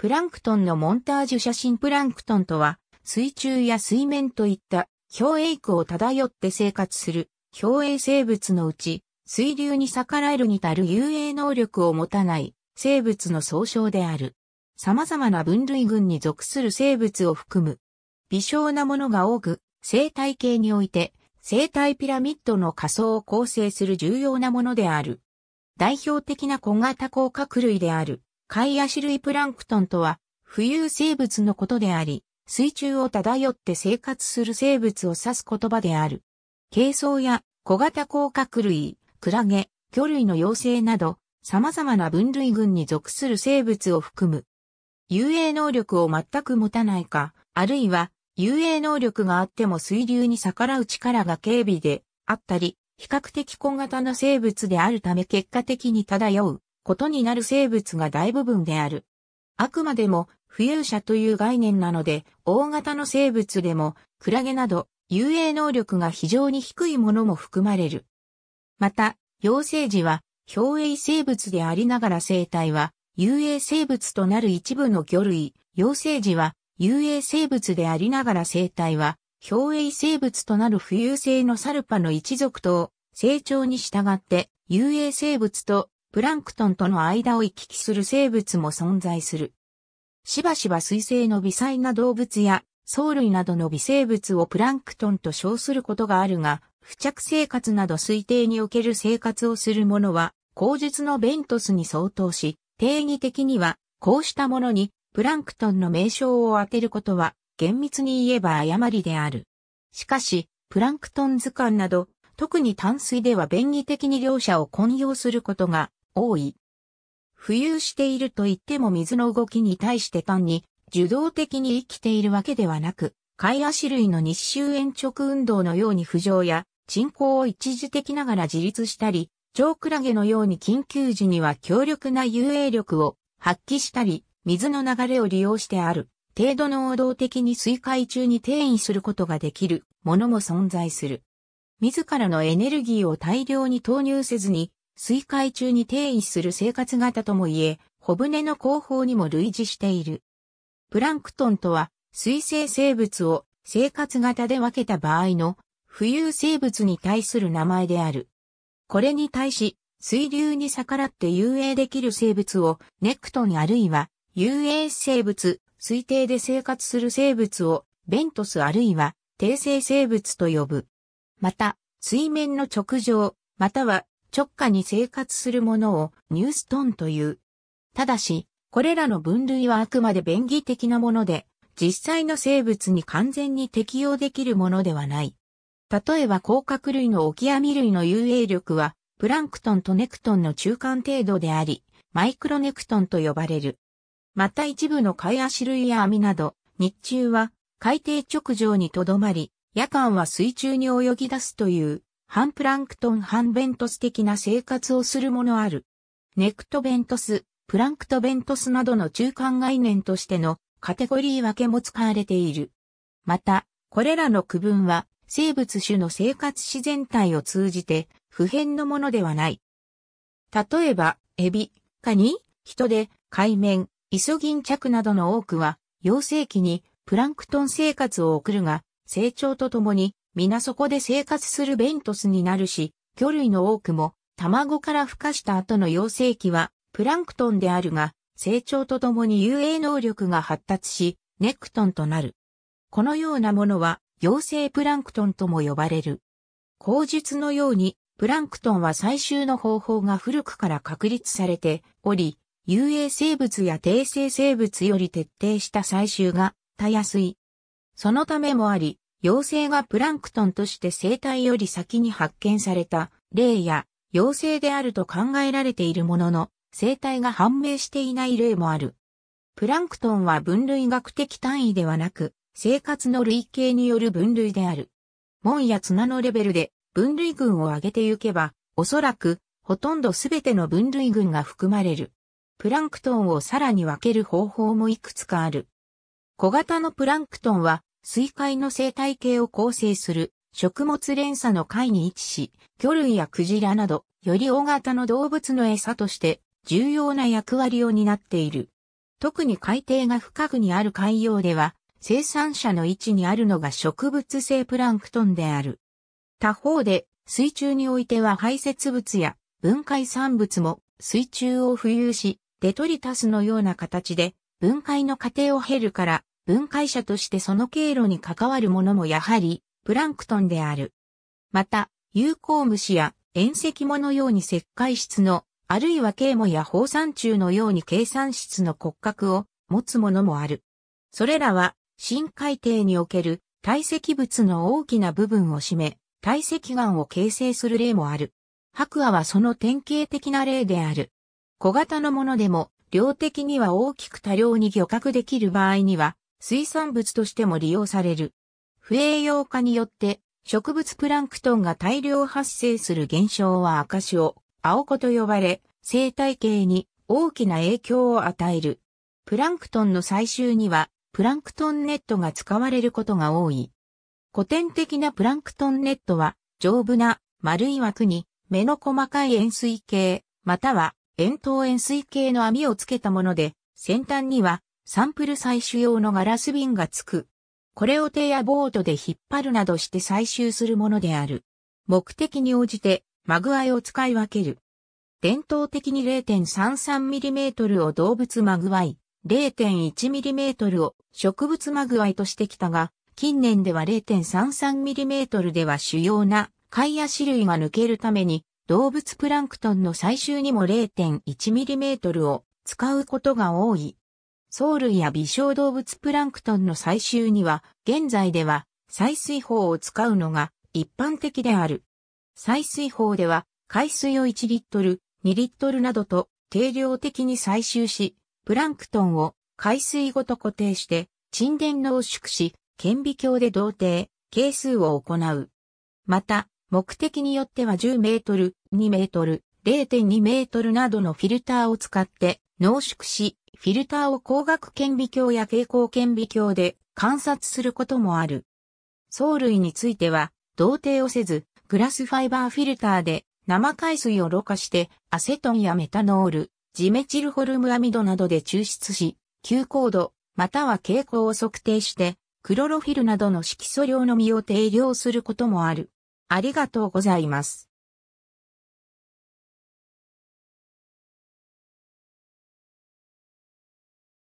プランクトンのモンタージュ写真プランクトンとは、水中や水面といった表栄区を漂って生活する表栄生物のうち、水流に逆らえるに足る遊泳能力を持たない生物の総称である。様々な分類群に属する生物を含む。微小なものが多く、生態系において、生態ピラミッドの仮想を構成する重要なものである。代表的な小型甲殻類である。海亜種類プランクトンとは、浮遊生物のことであり、水中を漂って生活する生物を指す言葉である。軽装や小型甲殻類、クラゲ、魚類の妖精など、様々な分類群に属する生物を含む。遊泳能力を全く持たないか、あるいは、遊泳能力があっても水流に逆らう力が軽微であったり、比較的小型の生物であるため結果的に漂うことになる生物が大部分である。あくまでも浮遊者という概念なので、大型の生物でも、クラゲなど、遊泳能力が非常に低いものも含まれる。また、幼生児は、氷泳生物でありながら生態は、遊泳生物となる一部の魚類、幼生児は、遊泳生物でありながら生態は、氷泳生物となる浮遊性のサルパの一族と、成長に従って、遊泳生物とプランクトンとの間を行き来する生物も存在する。しばしば水生の微細な動物や藻類などの微生物をプランクトンと称することがあるが、付着生活など推定における生活をするものは、口述のベントスに相当し、定義的には、こうしたものにプランクトンの名称を当てることは、厳密に言えば誤りである。しかし、プランクトン図鑑など、特に淡水では便宜的に両者を混用することが多い。浮遊していると言っても水の動きに対して単に受動的に生きているわけではなく、海亜類の日周延直運動のように浮上や沈降を一時的ながら自立したり、蝶クラゲのように緊急時には強力な遊泳力を発揮したり、水の流れを利用してある程度の王道的に水海中に転移することができるものも存在する。自らのエネルギーを大量に投入せずに水海中に定位する生活型ともいえ、小舟の後方にも類似している。プランクトンとは、水生生物を生活型で分けた場合の浮遊生物に対する名前である。これに対し、水流に逆らって遊泳できる生物をネクトンあるいは遊泳生物、水底で生活する生物をベントスあるいは定性生物と呼ぶ。また、水面の直上、または直下に生活するものをニューストンという。ただし、これらの分類はあくまで便宜的なもので、実際の生物に完全に適用できるものではない。例えば甲殻類のオキアミ類の遊泳力は、プランクトンとネクトンの中間程度であり、マイクロネクトンと呼ばれる。また一部の貝足類や網など、日中は海底直上にとどまり、夜間は水中に泳ぎ出すという反プランクトン反ベントス的な生活をするものある。ネクトベントス、プランクトベントスなどの中間概念としてのカテゴリー分けも使われている。また、これらの区分は生物種の生活自然体を通じて普遍のものではない。例えば、エビ、カニ、人で、海面、イソギンチャクなどの多くは、幼生期にプランクトン生活を送るが、成長とともに皆そこで生活するベントスになるし、魚類の多くも卵から孵化した後の幼生期はプランクトンであるが、成長とともに遊泳能力が発達し、ネクトンとなる。このようなものは、幼生プランクトンとも呼ばれる。口述のように、プランクトンは採集の方法が古くから確立されており、遊泳生物や低生生物より徹底した採集がたやすい。そのためもあり、妖精がプランクトンとして生態より先に発見された例や妖精であると考えられているものの生態が判明していない例もある。プランクトンは分類学的単位ではなく生活の類型による分類である。門や綱のレベルで分類群を上げてゆけばおそらくほとんどすべての分類群が含まれる。プランクトンをさらに分ける方法もいくつかある。小型のプランクトンは水海の生態系を構成する食物連鎖の海に位置し、魚類やクジラなど、より大型の動物の餌として重要な役割を担っている。特に海底が深くにある海洋では、生産者の位置にあるのが植物性プランクトンである。他方で、水中においては排泄物や分解産物も水中を浮遊し、デトリタスのような形で分解の過程を経るから分解者としてその経路に関わるものもやはりプランクトンである。また、有効虫や遠石ものように石灰質の、あるいは啓もや放散虫のように計算質の骨格を持つものもある。それらは深海底における堆積物の大きな部分を占め、堆積岩を形成する例もある。白亜はその典型的な例である。小型のものでも量的には大きく多量に漁獲できる場合には、水産物としても利用される。不栄養化によって植物プランクトンが大量発生する現象は赤潮、青子と呼ばれ、生態系に大きな影響を与える。プランクトンの採集には、プランクトンネットが使われることが多い。古典的なプランクトンネットは、丈夫な丸い枠に目の細かい円錐形、または円筒円錐形の網をつけたもので、先端にはサンプル採取用のガラス瓶がつく。これを手やボートで引っ張るなどして採集するものである。目的に応じて、マグアイを使い分ける。伝統的に 0.33mm を動物マグワイ、0.1mm を植物マグあイとしてきたが、近年では 0.33mm では主要な貝や種類が抜けるために、動物プランクトンの採集にも 0.1mm を使うことが多い。藻類や微小動物プランクトンの採集には、現在では採水法を使うのが一般的である。採水法では、海水を1リットル、2リットルなどと定量的に採集し、プランクトンを海水ごと固定して、沈殿濃縮し、顕微鏡で同定、係数を行う。また、目的によっては10メートル、2メートル、0.2メートルなどのフィルターを使って濃縮し、フィルターを光学顕微鏡や蛍光顕微鏡で観察することもある。藻類については、同定をせず、グラスファイバーフィルターで生海水をろ過してアセトンやメタノール、ジメチルホルムアミドなどで抽出し、急高度、または蛍光を測定して、クロロフィルなどの色素量のみを定量することもある。ありがとうございます。